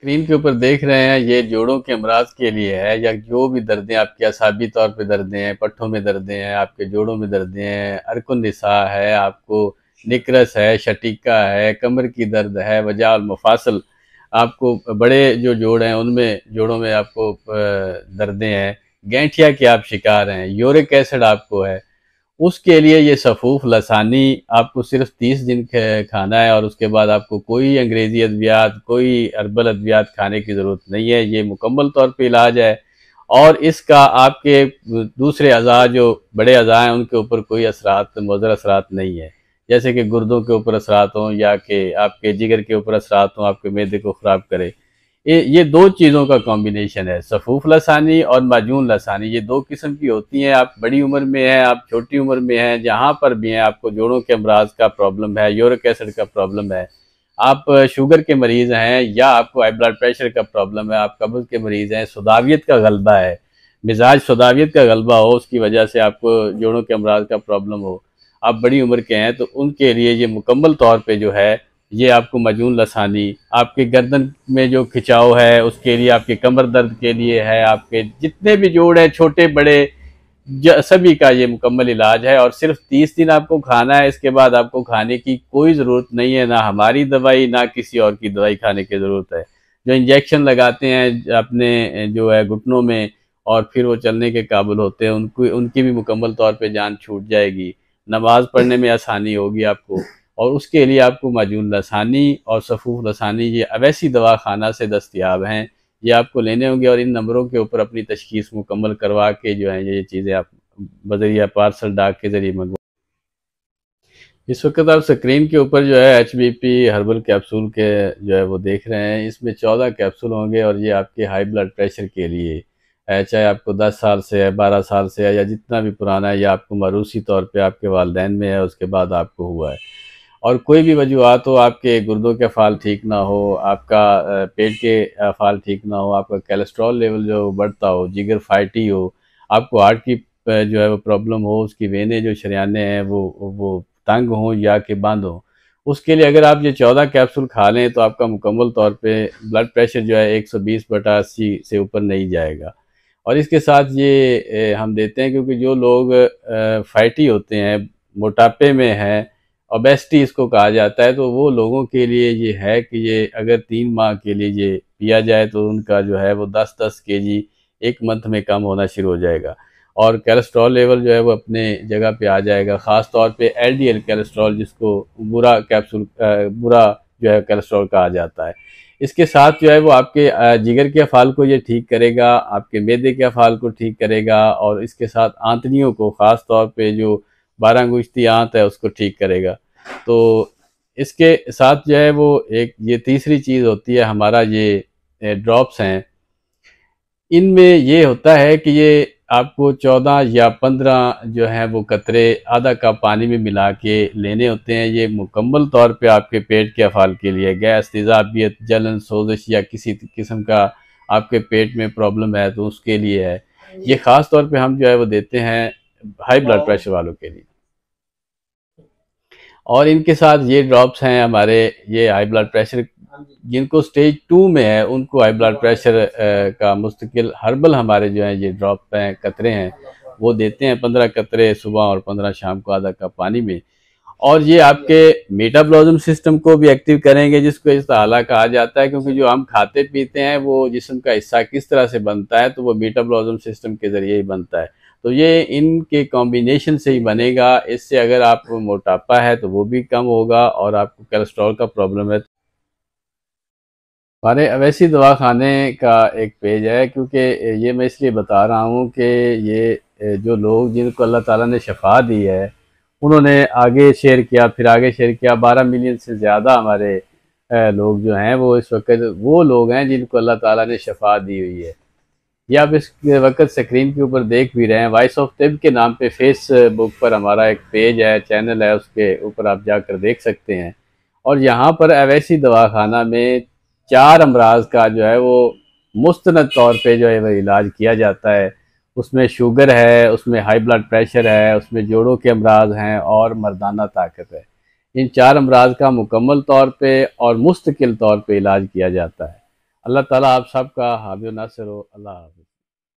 screen के ऊपर देख रहे हैं ये जोड़ों के अमराज के लिए है या जो भी दर्दें आपके असाबी तौर पे दर्दें हैं पट्ठों में दर्दें हैं आपके जोड़ों में दर्दें हैं अरकुन निशा है आपको निकरस है शटिका है कमर की दर्द है वजाल मुफासल आपको बड़े जो जोड़ हैं उनमें जोड़ों में आपको दर्दें हैं गेंठिया के आप शिकार हैं यूरिक एसिड आपको है उसके लिए ये सफ़ूफ लसानी आपको सिर्फ तीस दिन खाना है और उसके बाद आपको कोई अंग्रेज़ी अद्वियात कोई अरबल अद्वियात खाने की ज़रूरत नहीं है ये मुकम्मल तौर पर इलाज है और इसका आपके दूसरे अज़ा जो बड़े अज़ा हैं उनके ऊपर कोई असरात मज़र असरात नहीं है जैसे कि गुर्दों के ऊपर असरात हों या कि आपके जिगर के ऊपर असरात हों आपके मैदे को ख़राब करें ये ये दो चीज़ों का कॉम्बिनेशन है सफूफ लसानी और माजून लसानी ये दो किस्म की होती हैं आप बड़ी उम्र में हैं आप छोटी उम्र में हैं जहाँ पर भी हैं आपको जोड़ों के अमराज का प्रॉब्लम है यूरिक एसिड का प्रॉब्लम है आप शुगर के मरीज़ हैं या आपको हाई ब्लड प्रेशर का प्रॉब्लम है आप कब्ज़ के मरीज़ हैं सदावियत का गलबा है मिजाज सदावियत का गलबा हो उसकी वजह से आपको जोड़ों के अमराज का प्रॉब्लम हो आप बड़ी उम्र के हैं तो उनके लिए ये मुकम्मल तौर पर जो है ये आपको मजून लसानी आपके गर्दन में जो खिंचाव है उसके लिए आपके कमर दर्द के लिए है आपके जितने भी जोड़ हैं छोटे बड़े सभी का ये मुकम्मल इलाज है और सिर्फ तीस दिन आपको खाना है इसके बाद आपको खाने की कोई ज़रूरत नहीं है ना हमारी दवाई ना किसी और की दवाई खाने की ज़रूरत है जो इंजेक्शन लगाते हैं अपने जो है घुटनों में और फिर वो चलने के काबुल होते हैं उनको उनकी भी मुकम्मल तौर पर जान छूट जाएगी नमाज़ पढ़ने में आसानी होगी आपको और उसके लिए आपको माजून लसानी और सफ़ूफ लसानी ये अवैसी दवा खाना से दस्तियाब हैं ये आपको लेने होंगे और इन नंबरों के ऊपर अपनी तशखीस मुकम्मल करवा के जो है ये चीज़ें आप बजरिया पार्सल डाक के ज़रिए मंगवा इस वक्त आप स्क्रीन के ऊपर जो है H B P herbal capsule के जो है वो देख रहे हैं इसमें चौदह कैप्सूल होंगे और ये आपके हाई ब्लड प्रेशर के लिए है चाहे आपको दस साल से है बारह साल से है या जितना भी पुराना है या आपको मरूसी तौर पर आपके वालदेन में है उसके बाद आपको हुआ है और कोई भी वजूहत हो आपके गुर्दों के फाल ठीक ना हो आपका पेट के फाल ठीक ना हो आपका कैलेस्ट्रॉल लेवल जो बढ़ता हो जिगर फाइटी हो आपको हार्ट की जो है वो प्रॉब्लम हो उसकी वेने जो शरियाने हैं वो वो तंग हों या कि बंद हों उसके लिए अगर आप ये चौदह कैप्सूल खा लें तो आपका मुकम्मल तौर पे ब्लड प्रेशर जो है एक सौ बीस बटा अस्सी से ऊपर नहीं जाएगा और इसके साथ ये हम देते हैं क्योंकि जो लोग फैटी होते हैं मोटापे में हैं ओबेसिटी इसको कहा जाता है तो वो लोगों के लिए ये है कि ये अगर तीन माह के लिए ये पिया जाए तो उनका जो है वो दस दस के जी एक मंथ में कम होना शुरू हो जाएगा और कैलेस्ट्रॉल लेवल जो है वो अपने जगह पे आ जाएगा ख़ास तौर पे एलडीएल कैलेस्ट्रॉल जिसको बुरा कैप्सूल बुरा जो है कैलेस्ट्रॉल कहा जाता है इसके साथ जो है वो आपके जिगर के अफाल को ये ठीक करेगा आपके मैदे के अफाल को ठीक करेगा और इसके साथ आंतनियों को ख़ास तौर पर जो बारह गुश्ती आंत है उसको ठीक करेगा तो इसके साथ जो है वो एक ये तीसरी चीज़ होती है हमारा ये ड्रॉप्स हैं इनमें ये होता है कि ये आपको चौदह या पंद्रह जो है वो कतरे आधा कप पानी में मिला के लेने होते हैं ये मुकम्मल तौर पे आपके पेट के अफाल के लिए गैस तेजाबियत जलन सोजिश या किसी किस्म का आपके पेट में प्रॉब्लम है तो उसके लिए है ये ख़ास तौर पे हम जो है वो देते हैं हाई ब्लड प्रेशर वालों के लिए और इनके साथ ये ड्रॉप्स हैं हमारे ये हाई ब्लड प्रेशर हाँ जिनको स्टेज टू में है उनको हाई ब्लड प्रेशर का मुस्तकिल हर्बल हमारे जो हैं ये ड्रॉप हैं कतरे हैं वो देते हैं पंद्रह कतरे सुबह और पंद्रह शाम को आधा कप पानी में और ये आपके मेटाबॉलिज्म सिस्टम को भी एक्टिव करेंगे जिसको इस ताला कहा जाता है क्योंकि जो हम खाते पीते हैं वो जिसम का हिस्सा किस तरह से बनता है तो वो मेटाबॉलिज्म सिस्टम के ज़रिए ही बनता है तो ये इनके कॉम्बिनेशन से ही बनेगा इससे अगर आपको मोटापा है तो वो भी कम होगा और आपको कोलेस्ट्रॉल का प्रॉब्लम है हमारे अवैसी दवा खाने का एक पेज है क्योंकि ये मैं इसलिए बता रहा हूँ कि ये जो लोग जिनको अल्लाह ताला ने शफा दी है उन्होंने आगे शेयर किया फिर आगे शेयर किया बारह मिलियन से ज़्यादा हमारे लोग जो हैं वो इस वक्त वो लोग हैं जिनको अल्लाह ताला ने शफा दी हुई है या आप इस वक्त स्क्रीन के ऊपर देख भी रहे हैं वॉइस ऑफ तिब के नाम पे फेसबुक पर हमारा एक पेज है चैनल है उसके ऊपर आप जाकर देख सकते हैं और यहाँ पर अवैसी दवाखाना में चार अमराज का जो है वो मुस्ंद तौर पे जो है वह इलाज किया जाता है उसमें शुगर है उसमें हाई ब्लड प्रेशर है उसमें जोड़ों के अमराज हैं और मर्दाना ताकत है इन चार अमराज का मुकम्मल तौर पर और मुस्तकिल तौर पर इलाज किया जाता है अल्लाह ताला आप सबका हामी नासिर हो अल्लाह हाफिज़